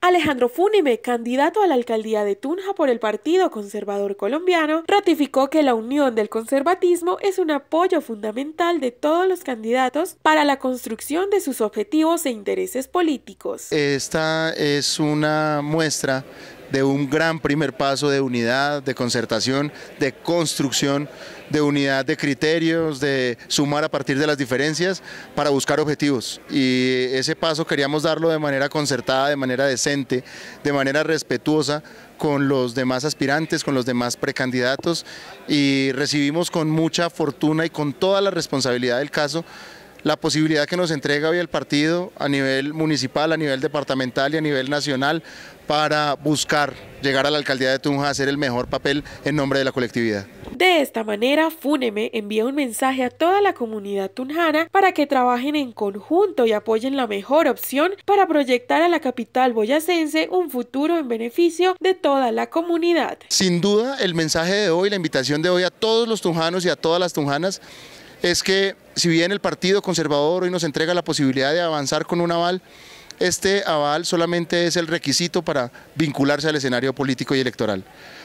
Alejandro Fúnime, candidato a la alcaldía de Tunja por el Partido Conservador Colombiano, ratificó que la unión del conservatismo es un apoyo fundamental de todos los candidatos para la construcción de sus objetivos e intereses políticos. Esta es una muestra de un gran primer paso de unidad, de concertación, de construcción, de unidad de criterios, de sumar a partir de las diferencias para buscar objetivos. Y ese paso queríamos darlo de manera concertada, de manera decente, de manera respetuosa con los demás aspirantes, con los demás precandidatos y recibimos con mucha fortuna y con toda la responsabilidad del caso la posibilidad que nos entrega hoy el partido a nivel municipal, a nivel departamental y a nivel nacional para buscar llegar a la alcaldía de Tunja a hacer el mejor papel en nombre de la colectividad. De esta manera, Fúneme envía un mensaje a toda la comunidad tunjana para que trabajen en conjunto y apoyen la mejor opción para proyectar a la capital boyacense un futuro en beneficio de toda la comunidad. Sin duda, el mensaje de hoy, la invitación de hoy a todos los tunjanos y a todas las tunjanas es que si bien el Partido Conservador hoy nos entrega la posibilidad de avanzar con un aval, este aval solamente es el requisito para vincularse al escenario político y electoral.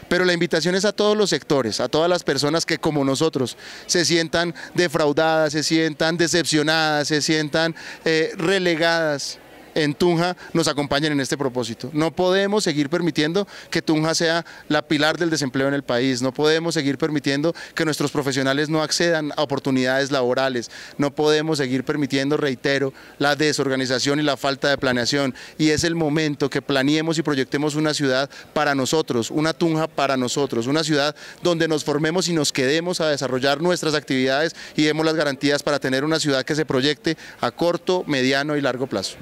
Pero la invitación es a todos los sectores, a todas las personas que como nosotros se sientan defraudadas, se sientan decepcionadas, se sientan eh, relegadas en Tunja nos acompañen en este propósito. No podemos seguir permitiendo que Tunja sea la pilar del desempleo en el país, no podemos seguir permitiendo que nuestros profesionales no accedan a oportunidades laborales, no podemos seguir permitiendo, reitero, la desorganización y la falta de planeación y es el momento que planeemos y proyectemos una ciudad para nosotros, una Tunja para nosotros, una ciudad donde nos formemos y nos quedemos a desarrollar nuestras actividades y demos las garantías para tener una ciudad que se proyecte a corto, mediano y largo plazo.